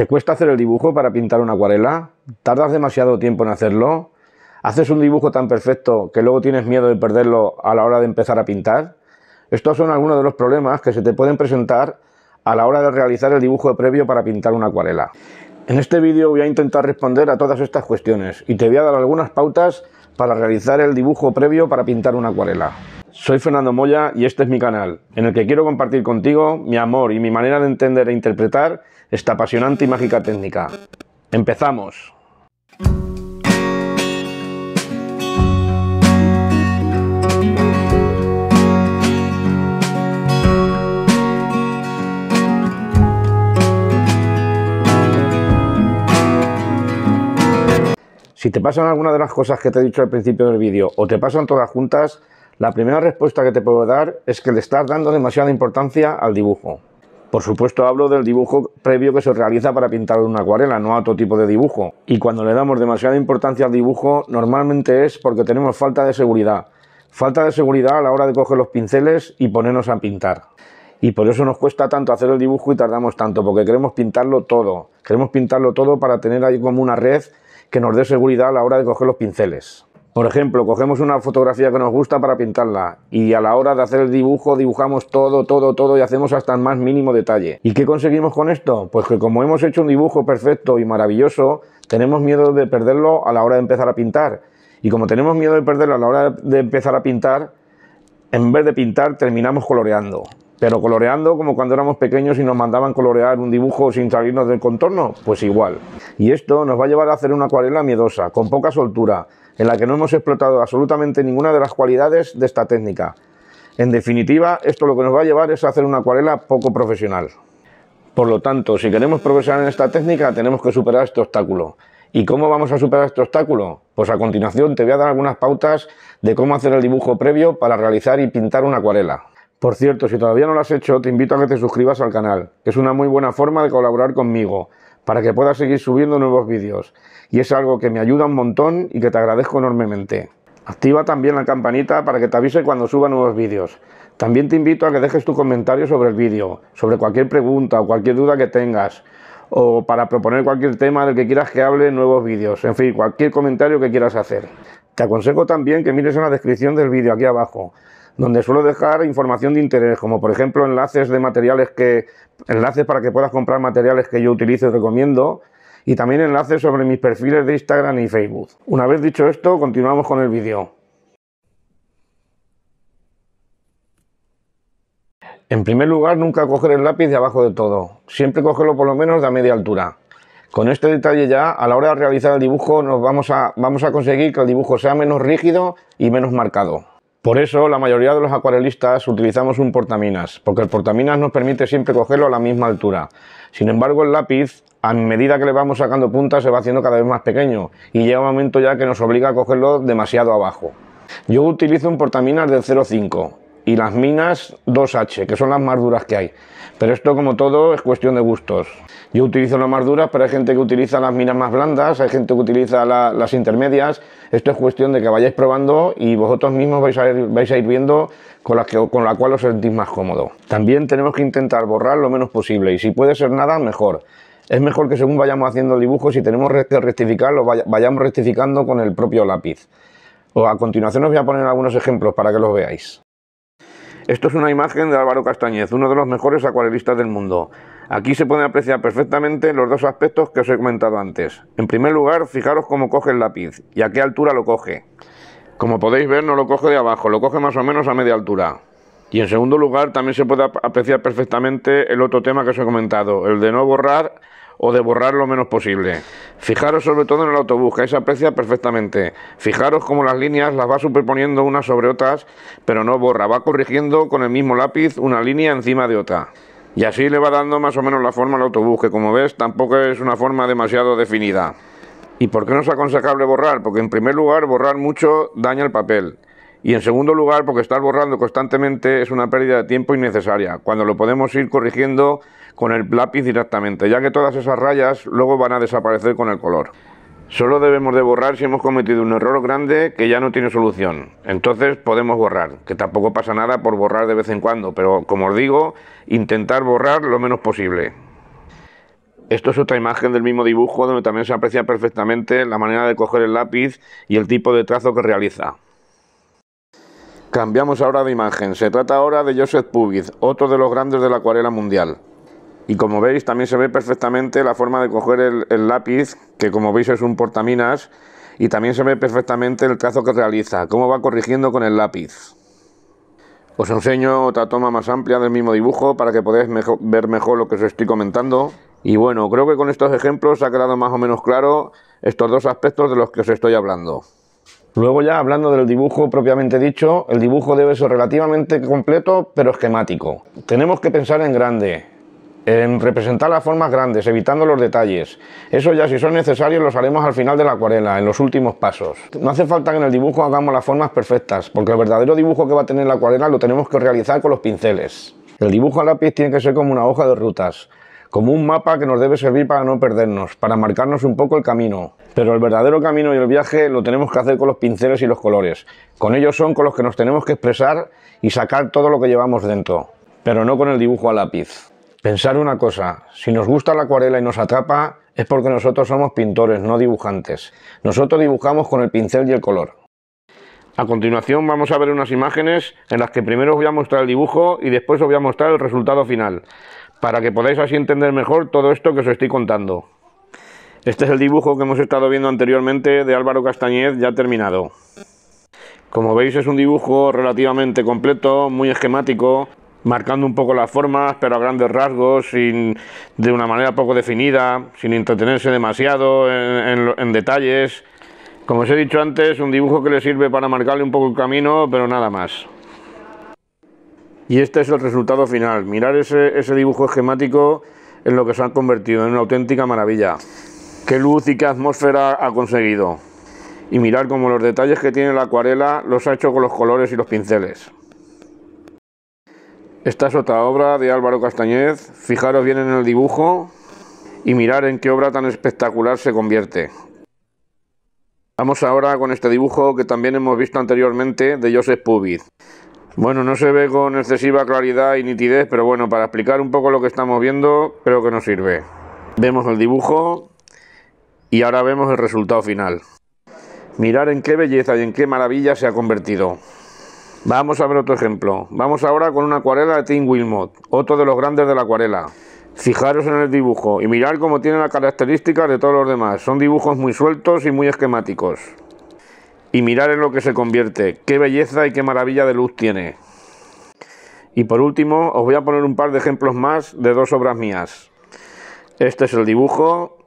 ¿Te cuesta hacer el dibujo para pintar una acuarela? ¿Tardas demasiado tiempo en hacerlo? ¿Haces un dibujo tan perfecto que luego tienes miedo de perderlo a la hora de empezar a pintar? Estos son algunos de los problemas que se te pueden presentar a la hora de realizar el dibujo previo para pintar una acuarela. En este vídeo voy a intentar responder a todas estas cuestiones y te voy a dar algunas pautas para realizar el dibujo previo para pintar una acuarela. Soy Fernando Moya y este es mi canal, en el que quiero compartir contigo mi amor y mi manera de entender e interpretar esta apasionante y mágica técnica. ¡Empezamos! Si te pasan alguna de las cosas que te he dicho al principio del vídeo o te pasan todas juntas, la primera respuesta que te puedo dar es que le estás dando demasiada importancia al dibujo. Por supuesto hablo del dibujo previo que se realiza para pintar una acuarela, no a otro tipo de dibujo. Y cuando le damos demasiada importancia al dibujo, normalmente es porque tenemos falta de seguridad. Falta de seguridad a la hora de coger los pinceles y ponernos a pintar. Y por eso nos cuesta tanto hacer el dibujo y tardamos tanto, porque queremos pintarlo todo. Queremos pintarlo todo para tener ahí como una red que nos dé seguridad a la hora de coger los pinceles. Por ejemplo, cogemos una fotografía que nos gusta para pintarla y a la hora de hacer el dibujo dibujamos todo, todo, todo y hacemos hasta el más mínimo detalle. ¿Y qué conseguimos con esto? Pues que como hemos hecho un dibujo perfecto y maravilloso, tenemos miedo de perderlo a la hora de empezar a pintar. Y como tenemos miedo de perderlo a la hora de empezar a pintar, en vez de pintar terminamos coloreando. Pero coloreando como cuando éramos pequeños y nos mandaban colorear un dibujo sin salirnos del contorno, pues igual. Y esto nos va a llevar a hacer una acuarela miedosa, con poca soltura, en la que no hemos explotado absolutamente ninguna de las cualidades de esta técnica. En definitiva, esto lo que nos va a llevar es a hacer una acuarela poco profesional. Por lo tanto, si queremos progresar en esta técnica, tenemos que superar este obstáculo. ¿Y cómo vamos a superar este obstáculo? Pues a continuación te voy a dar algunas pautas de cómo hacer el dibujo previo para realizar y pintar una acuarela. Por cierto, si todavía no lo has hecho, te invito a que te suscribas al canal, que es una muy buena forma de colaborar conmigo para que puedas seguir subiendo nuevos vídeos. Y es algo que me ayuda un montón y que te agradezco enormemente. Activa también la campanita para que te avise cuando suba nuevos vídeos. También te invito a que dejes tu comentario sobre el vídeo, sobre cualquier pregunta o cualquier duda que tengas, o para proponer cualquier tema del que quieras que hable en nuevos vídeos, en fin, cualquier comentario que quieras hacer. Te aconsejo también que mires en la descripción del vídeo aquí abajo, donde suelo dejar información de interés, como por ejemplo enlaces de materiales que. enlaces para que puedas comprar materiales que yo utilizo y recomiendo. Y también enlaces sobre mis perfiles de Instagram y Facebook. Una vez dicho esto, continuamos con el vídeo. En primer lugar, nunca coger el lápiz de abajo de todo, siempre cogerlo por lo menos de a media altura. Con este detalle ya, a la hora de realizar el dibujo, nos vamos a, vamos a conseguir que el dibujo sea menos rígido y menos marcado. Por eso la mayoría de los acuarelistas utilizamos un portaminas, porque el portaminas nos permite siempre cogerlo a la misma altura. Sin embargo, el lápiz, a medida que le vamos sacando puntas, se va haciendo cada vez más pequeño y llega un momento ya que nos obliga a cogerlo demasiado abajo. Yo utilizo un portaminas de 0,5 y las minas 2H, que son las más duras que hay. Pero esto, como todo, es cuestión de gustos. Yo utilizo las más duras, pero hay gente que utiliza las minas más blandas, hay gente que utiliza las intermedias. Esto es cuestión de que vayáis probando y vosotros mismos vais a ir, viendo con la, que, con la cual os sentís más cómodo. También tenemos que intentar borrar lo menos posible y si puede ser nada, mejor es mejor que según vayamos haciendo el dibujo, si tenemos que rectificar, lo vayamos rectificando con el propio lápiz. O a continuación os voy a poner algunos ejemplos para que los veáis. Esto es una imagen de Álvaro Castañez, uno de los mejores acuarelistas del mundo. Aquí se pueden apreciar perfectamente los dos aspectos que os he comentado antes. En primer lugar, fijaros cómo coge el lápiz y a qué altura lo coge. Como podéis ver, no lo coge de abajo, lo coge más o menos a media altura. Y en segundo lugar, también se puede apreciar perfectamente el otro tema que os he comentado, el de no borrar o de borrar lo menos posible. Fijaros sobre todo en el autobús, que ahí se aprecia perfectamente. Fijaros cómo las líneas las va superponiendo unas sobre otras, pero no borra, va corrigiendo con el mismo lápiz una línea encima de otra. Y así le va dando más o menos la forma al autobús, que como ves tampoco es una forma demasiado definida. ¿Y por qué no es aconsejable borrar? Porque en primer lugar borrar mucho daña el papel. Y en segundo lugar, porque estar borrando constantemente es una pérdida de tiempo innecesaria, cuando lo podemos ir corrigiendo con el lápiz directamente, ya que todas esas rayas luego van a desaparecer con el color. Solo debemos de borrar si hemos cometido un error grande que ya no tiene solución. Entonces podemos borrar, que tampoco pasa nada por borrar de vez en cuando, pero como os digo, intentar borrar lo menos posible. Esto es otra imagen del mismo dibujo donde también se aprecia perfectamente la manera de coger el lápiz y el tipo de trazo que realiza. Cambiamos ahora de imagen. Se trata ahora de Joseph Pubiz, otro de los grandes de la acuarela mundial. Y como veis también se ve perfectamente la forma de coger el, lápiz, que como veis es un portaminas, y también se ve perfectamente el trazo que realiza, cómo va corrigiendo con el lápiz. Os enseño otra toma más amplia del mismo dibujo para que podáis ver mejor lo que os estoy comentando. Y bueno, creo que con estos ejemplos ha quedado más o menos claro estos dos aspectos de los que os estoy hablando. Luego ya hablando del dibujo propiamente dicho, el dibujo debe ser relativamente completo pero esquemático. Tenemos que pensar en grande, en representar las formas grandes, evitando los detalles. Eso ya si son necesarios los haremos al final de la acuarela, en los últimos pasos. No hace falta que en el dibujo hagamos las formas perfectas, porque el verdadero dibujo que va a tener la acuarela lo tenemos que realizar con los pinceles. El dibujo a lápiz tiene que ser como una hoja de rutas, como un mapa que nos debe servir para no perdernos, para marcarnos un poco el camino. Pero el verdadero camino y el viaje lo tenemos que hacer con los pinceles y los colores. Con ellos son con los que nos tenemos que expresar y sacar todo lo que llevamos dentro, pero no con el dibujo a lápiz. Pensar una cosa, si nos gusta la acuarela y nos atrapa, es porque nosotros somos pintores, no dibujantes. Nosotros dibujamos con el pincel y el color. A continuación vamos a ver unas imágenes en las que primero os voy a mostrar el dibujo y después os voy a mostrar el resultado final, para que podáis así entender mejor todo esto que os estoy contando. Este es el dibujo que hemos estado viendo anteriormente de Álvaro Castañez ya terminado. Como veis es un dibujo relativamente completo, muy esquemático, marcando un poco las formas, pero a grandes rasgos, de una manera poco definida, sin entretenerse demasiado en, detalles. Como os he dicho antes, un dibujo que le sirve para marcarle un poco el camino, pero nada más. Y este es el resultado final. Mirar ese, dibujo esquemático en lo que se ha convertido, en una auténtica maravilla. Qué luz y qué atmósfera ha conseguido. Y mirar cómo los detalles que tiene la acuarela los ha hecho con los colores y los pinceles. Esta es otra obra de Álvaro Castañez. Fijaros bien en el dibujo y mirar en qué obra tan espectacular se convierte. Vamos ahora con este dibujo que también hemos visto anteriormente de Joseph Pubiz. Bueno, no se ve con excesiva claridad y nitidez, pero bueno, para explicar un poco lo que estamos viendo, creo que nos sirve. Vemos el dibujo y ahora vemos el resultado final. Mirar en qué belleza y en qué maravilla se ha convertido. Vamos a ver otro ejemplo. Vamos ahora con una acuarela de Tim Wilmot, otro de los grandes de la acuarela. Fijaros en el dibujo y mirar cómo tiene las características de todos los demás. Son dibujos muy sueltos y muy esquemáticos. Y mirar en lo que se convierte. Qué belleza y qué maravilla de luz tiene. Y por último, os voy a poner un par de ejemplos más de dos obras mías. Este es el dibujo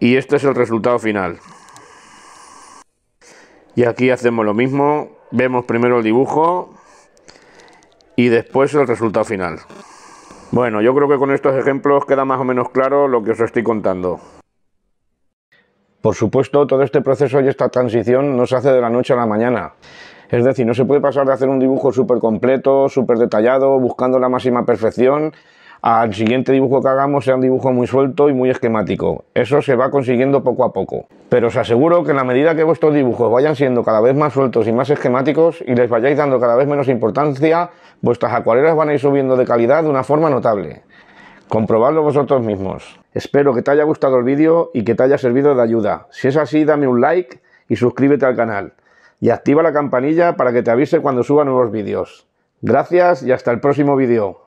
y este es el resultado final. Y aquí hacemos lo mismo vemos primero el dibujo y después el resultado final. Bueno, yo creo que con estos ejemplos queda más o menos claro lo que os estoy contando. Por supuesto, todo este proceso y esta transición no se hace de la noche a la mañana. Es decir, no se puede pasar de hacer un dibujo súper completo, súper detallado, buscando la máxima perfección, al siguiente dibujo que hagamos sea un dibujo muy suelto y muy esquemático. Eso se va consiguiendo poco a poco. Pero os aseguro que a la medida que vuestros dibujos vayan siendo cada vez más sueltos y más esquemáticos y les vayáis dando cada vez menos importancia, vuestras acuarelas van a ir subiendo de calidad de una forma notable. Comprobadlo vosotros mismos. Espero que te haya gustado el vídeo y que te haya servido de ayuda. Si es así, dame un like y suscríbete al canal. Y activa la campanilla para que te avise cuando suba nuevos vídeos. Gracias y hasta el próximo vídeo.